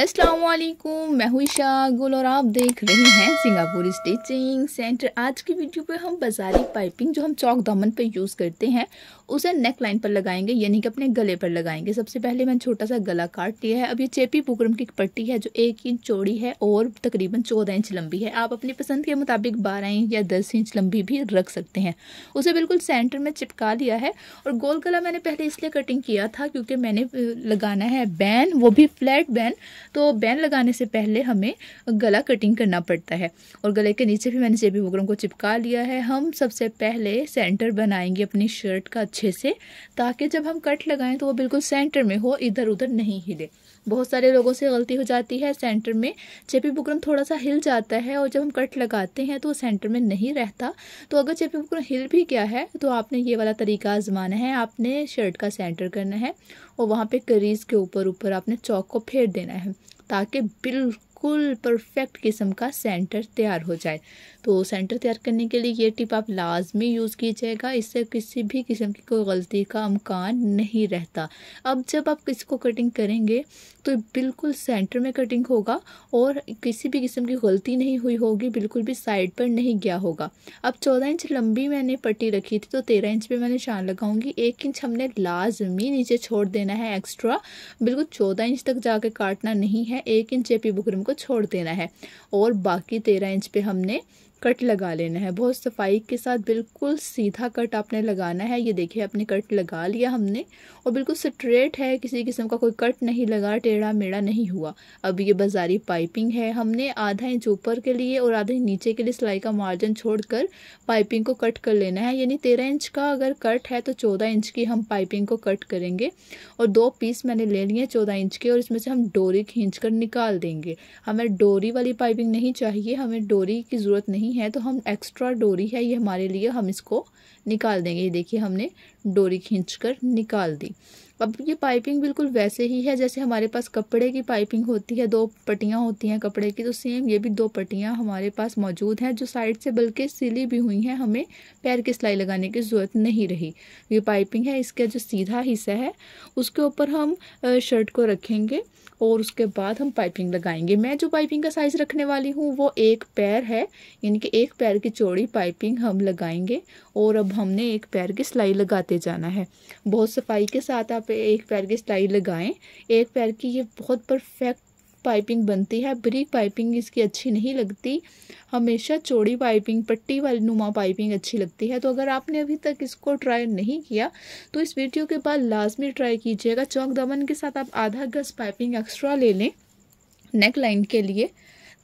असलकुम मैं शाह गुल और आप देख रहे हैं सिंगापुर स्टिचिंग सेंटर आज की वीडियो पे हम बाजारी पाइपिंग जो हम चौक दामन पे यूज़ करते हैं उसे नेक लाइन पर लगाएंगे यानी कि अपने गले पर लगाएंगे सबसे पहले मैंने छोटा सा गला काट लिया है अब ये चेपी बुकरम की पट्टी है जो एक इंच चौड़ी है और तकरीबन चौदह इंच लंबी है आप अपनी पसंद के मुताबिक बारह इंच या दस इंच लंबी भी रख सकते हैं उसे बिल्कुल सेंटर में चिपका लिया है और गोल गला मैंने पहले इसलिए कटिंग किया था क्योंकि मैंने लगाना है बैन वो भी फ्लैट बैन तो बैन लगाने से पहले हमें गला कटिंग करना पड़ता है और गले के नीचे भी मैंने जेबी बुकरम को चिपका लिया है हम सबसे पहले सेंटर बनाएंगे अपनी शर्ट का अच्छे से ताकि जब हम कट लगाएं तो वो बिल्कुल सेंटर में हो इधर उधर नहीं हिले बहुत सारे लोगों से गलती हो जाती है सेंटर में चेपी बुकरम थोड़ा सा हिल जाता है और जब हम कट लगाते हैं तो वो सेंटर में नहीं रहता तो अगर चेपी बुकरम हिल भी गया है तो आपने ये वाला तरीका आजमाना है आपने शर्ट का सेंटर करना है और वहाँ पर करीज के ऊपर ऊपर आपने चौक को फेर देना है ताकि बिल्कुल परफेक्ट किस्म का सेंटर तैयार हो जाए तो सेंटर तैयार करने के लिए ये टिप आप लाजमी यूज़ कीजिएगा इससे किसी भी किस्म की कोई गलती का अमकान नहीं रहता अब जब आप इसको कटिंग करेंगे तो बिल्कुल सेंटर में कटिंग होगा और किसी भी किस्म की गलती नहीं हुई होगी बिल्कुल भी साइड पर नहीं गया होगा अब चौदह इंच लंबी मैंने पट्टी रखी थी तो तेरह इंच पर मैं निशान लगाऊंगी एक इंच हमने लाजमी नीचे छोड़ देना है एक्स्ट्रा बिल्कुल चौदह इंच तक जाके काटना नहीं है एक इंच जेपी बुकरम को छोड़ देना है और बाकी तेरह इंच पे हमने कट लगा लेना है बहुत सफाई के साथ बिल्कुल सीधा कट आपने लगाना है ये देखिए आपने कट लगा लिया हमने और बिल्कुल स्ट्रेट है किसी किस्म का कोई कट नहीं लगा टेढ़ा मेढ़ा नहीं हुआ अब ये बाजारी पाइपिंग है हमने आधा इंच ऊपर के लिए और आधा इंच नीचे के लिए सिलाई का मार्जिन छोड़कर पाइपिंग को कट कर लेना है यानी तेरह इंच का अगर कट है तो चौदह इंच की हम पाइपिंग को कट करेंगे और दो पीस मैंने ले लिए चौदह इंच के और इसमें से हम डोरी खींच कर निकाल देंगे हमें डोरी वाली पाइपिंग नहीं चाहिए हमें डोरी की ज़रूरत नहीं नहीं है तो हम एक्स्ट्रा डोरी है ये हमारे लिए हम इसको निकाल देंगे ये देखिए हमने डोरी खींच कर निकाल दी अब ये पाइपिंग बिल्कुल वैसे ही है जैसे हमारे पास कपड़े की पाइपिंग होती है दो पट्टियाँ होती हैं कपड़े की तो सेम ये भी दो पट्टियाँ हमारे पास मौजूद हैं जो साइड से बल्कि सिली भी हुई हैं हमें पैर की सिलाई लगाने की ज़रूरत नहीं रही ये पाइपिंग है इसका जो सीधा हिस्सा है उसके ऊपर हम शर्ट को रखेंगे और उसके बाद हम पाइपिंग लगाएंगे मैं जो पाइपिंग का साइज़ रखने वाली हूँ वो एक पैर है यानी कि एक पैर की चौड़ी पाइपिंग हम लगाएंगे और अब हमने एक पैर की सिलाई लगाते जाना है बहुत सफाई के साथ आप एक पैर की सिलाई लगाएं एक पैर की ये बहुत परफेक्ट पाइपिंग बनती है ब्रिक पाइपिंग इसकी अच्छी नहीं लगती हमेशा चौड़ी पाइपिंग पट्टी वाली नुमा पाइपिंग अच्छी लगती है तो अगर आपने अभी तक इसको ट्राई नहीं किया तो इस वीडियो के बाद लाजमी ट्राई कीजिएगा चौक दमन के साथ आप आधा गज पाइपिंग एक्स्ट्रा ले लें नेक लाइन के लिए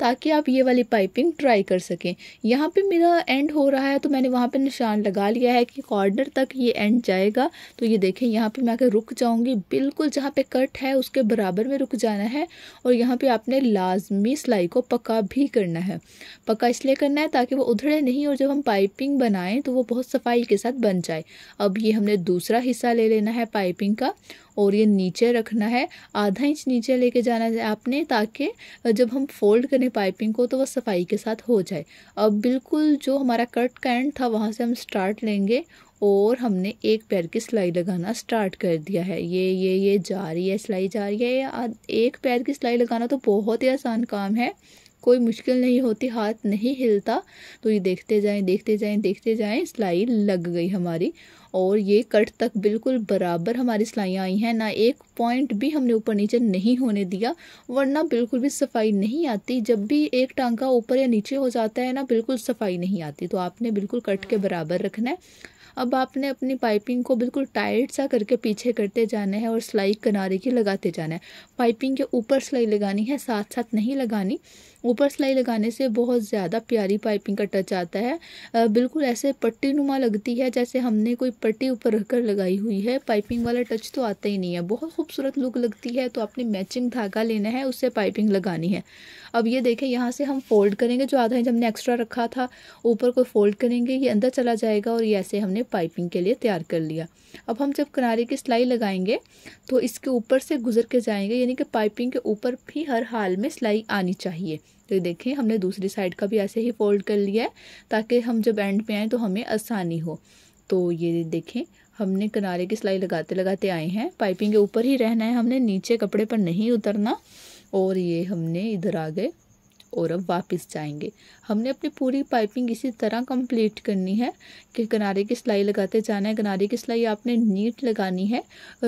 ताकि आप ये वाली पाइपिंग ट्राई कर सकें यहाँ पे मेरा एंड हो रहा है तो मैंने वहाँ पे निशान लगा लिया है कि कॉर्नर तक ये एंड जाएगा तो ये देखें यहाँ पे मैं आकर रुक जाऊँगी बिल्कुल जहाँ पे कट है उसके बराबर में रुक जाना है और यहाँ पे आपने लाजमी सिलाई को पक्का भी करना है पक्का इसलिए करना है ताकि वो उधड़े नहीं और जब हम पाइपिंग बनाएं तो वो बहुत सफाई के साथ बन जाए अब ये हमने दूसरा हिस्सा ले लेना है पाइपिंग का और ये नीचे रखना है आधा इंच नीचे लेके जाना है आपने ताकि जब हम फोल्ड करें पाइपिंग को तो वह सफाई के साथ हो जाए अब बिल्कुल जो हमारा कट का एंड था वहाँ से हम स्टार्ट लेंगे और हमने एक पैर की सिलाई लगाना स्टार्ट कर दिया है ये ये ये जा रही है सिलाई जा रही है एक पैर की सिलाई लगाना तो बहुत ही आसान काम है कोई मुश्किल नहीं होती हाथ नहीं हिलता तो ये देखते जाएं देखते जाएं देखते जाएं सिलाई लग गई हमारी और ये कट तक बिल्कुल बराबर हमारी सिलाइयाँ आई हैं ना एक पॉइंट भी हमने ऊपर नीचे नहीं होने दिया वरना बिल्कुल भी सफाई नहीं आती जब भी एक टांका ऊपर या नीचे हो जाता है ना बिल्कुल सफाई नहीं आती तो आपने बिल्कुल कट के बराबर रखना है अब आपने अपनी पाइपिंग को बिल्कुल टाइट सा करके पीछे करते जाना है और सिलाई किनारे की लगाते जाना है पाइपिंग के ऊपर सिलाई लगानी है साथ साथ नहीं लगानी ऊपर सिलाई लगाने से बहुत ज़्यादा प्यारी पाइपिंग का टच आता है बिल्कुल ऐसे पट्टी नुमा लगती है जैसे हमने कोई पट्टी ऊपर रखकर लगाई हुई है पाइपिंग वाला टच तो आता ही नहीं है बहुत खूबसूरत लुक लगती है तो आपने मैचिंग धागा लेना है उससे पाइपिंग लगानी है अब ये देखें यहाँ से हम फोल्ड करेंगे जो आधा इंच हमने एक्स्ट्रा रखा था ऊपर को फोल्ड करेंगे ये अंदर चला जाएगा और ये ऐसे हमने पाइपिंग के लिए तैयार कर लिया अब हम जब किनारे की सिलाई लगाएंगे तो इसके ऊपर से गुजर के जाएंगे यानी कि पाइपिंग के ऊपर भी हर हाल में सिलाई आनी चाहिए तो देखें हमने दूसरी साइड का भी ऐसे ही फोल्ड कर लिया है ताकि हम जब एंड पे आएँ तो हमें आसानी हो तो ये देखें हमने किनारे की सिलाई लगाते लगाते आए हैं पाइपिंग के ऊपर ही रहना है हमने नीचे कपड़े पर नहीं उतरना और ये हमने इधर आ गए और अब वापस जाएंगे हमने अपनी पूरी पाइपिंग इसी तरह कंप्लीट करनी है कि किनारे की सिलाई लगाते जाना है किनारे की सिलाई आपने नीट लगानी है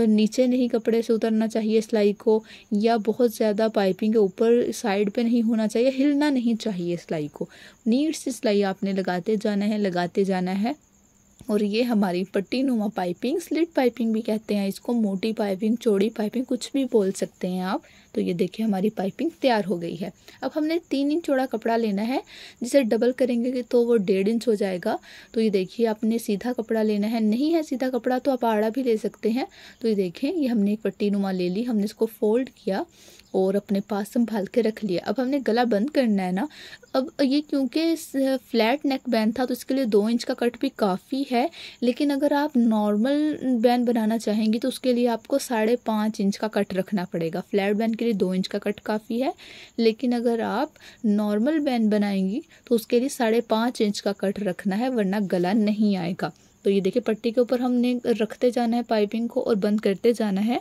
नीचे नहीं कपड़े से उतरना चाहिए सिलाई को या बहुत ज़्यादा पाइपिंग के ऊपर साइड पे नहीं होना चाहिए हिलना नहीं चाहिए सिलाई को नीट से सिलाई आपने लगाते जाना है लगाते जाना है और ये हमारी पट्टी नुमा पाइपिंग स्लिट पाइपिंग भी कहते हैं इसको मोटी पाइपिंग चौड़ी पाइपिंग कुछ भी बोल सकते हैं आप तो ये देखिए हमारी पाइपिंग तैयार हो गई है अब हमने तीन इंच चौड़ा कपड़ा लेना है जिसे डबल करेंगे तो वो डेढ़ इंच हो जाएगा तो ये देखिए आपने सीधा कपड़ा लेना है नहीं है सीधा कपड़ा तो आप आड़ा भी ले सकते हैं तो ये देखें ये हमने एक पट्टी नुमा ले ली हमने इसको फोल्ड किया और अपने पास संभाल के रख लिया अब हमने गला बंद करना है ना अब ये क्योंकि फ्लैट नेक बैन था तो इसके लिए दो इंच का कट भी काफ़ी है लेकिन अगर आप नॉर्मल बैन बनाना चाहेंगी तो उसके लिए आपको साढ़े पाँच इंच का कट रखना पड़ेगा फ्लैट बैन के लिए दो इंच का कट काफ़ी है लेकिन अगर आप नॉर्मल बैन बनाएंगी तो उसके लिए साढ़े पाँच इंच का कट रखना है वरना गला नहीं आएगा तो ये देखिए पट्टी के ऊपर हमने रखते जाना है पाइपिंग को और बंद करते जाना है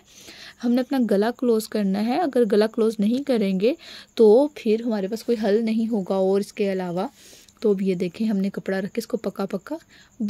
हमने अपना गला क्लोज़ करना है अगर गला क्लोज़ नहीं करेंगे तो फिर हमारे पास कोई हल नहीं होगा और इसके अलावा तो अब ये देखें हमने कपड़ा रख के इसको पक्का पक्का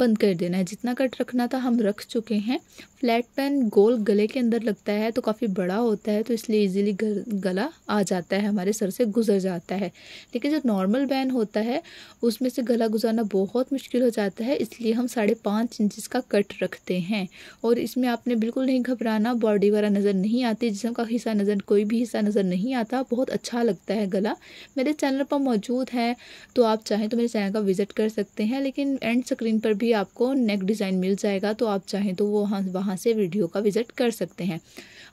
बंद कर देना है जितना कट रखना था हम रख चुके हैं फ्लैट पैन गोल गले के अंदर लगता है तो काफ़ी बड़ा होता है तो इसलिए इजीली गला आ जाता है हमारे सर से गुजर जाता है लेकिन जो नॉर्मल पैन होता है उसमें से गला गुजारना बहुत मुश्किल हो जाता है इसलिए हम साढ़े पाँच इंचज़ का कट रखते हैं और इसमें आपने बिल्कुल नहीं घबराना बॉडी वगैरह नज़र नहीं आती जिसम का हिस्सा नज़र कोई भी हिस्सा नज़र नहीं आता बहुत अच्छा लगता है गला मेरे चैनल पर मौजूद है तो आप चाहें तो मेरे चैनल का विजिट कर सकते हैं लेकिन एंड स्क्रीन पर भी आपको नेक डिज़ाइन मिल जाएगा तो आप चाहें तो वो वहाँ वहाँ से वीडियो का विजिट कर सकते हैं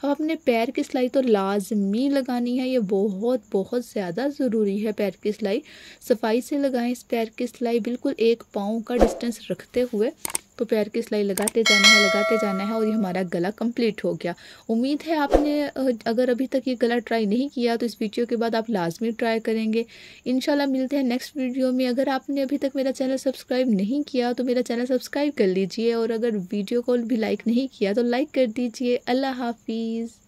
अब अपने पैर की सिलाई तो लाजमी लगानी है ये बहुत बहुत ज़्यादा ज़रूरी है पैर की सिलाई सफाई से लगाएं इस पैर की सिलाई बिल्कुल एक पाँव का डिस्टेंस रखते हुए तो पैर की सिलाई लगाते जाना है लगाते जाना है और ये हमारा गला कंप्लीट हो गया उम्मीद है आपने अगर अभी तक ये गला ट्राई नहीं किया तो इस वीडियो के बाद आप लाजमी ट्राई करेंगे इन मिलते हैं नेक्स्ट वीडियो में अगर आपने अभी तक मेरा चैनल सब्सक्राइब नहीं किया तो मेरा चैनल सब्सक्राइब कर लीजिए और अगर वीडियो को भी लाइक नहीं किया तो लाइक कर दीजिए अल्लाह हाफिज़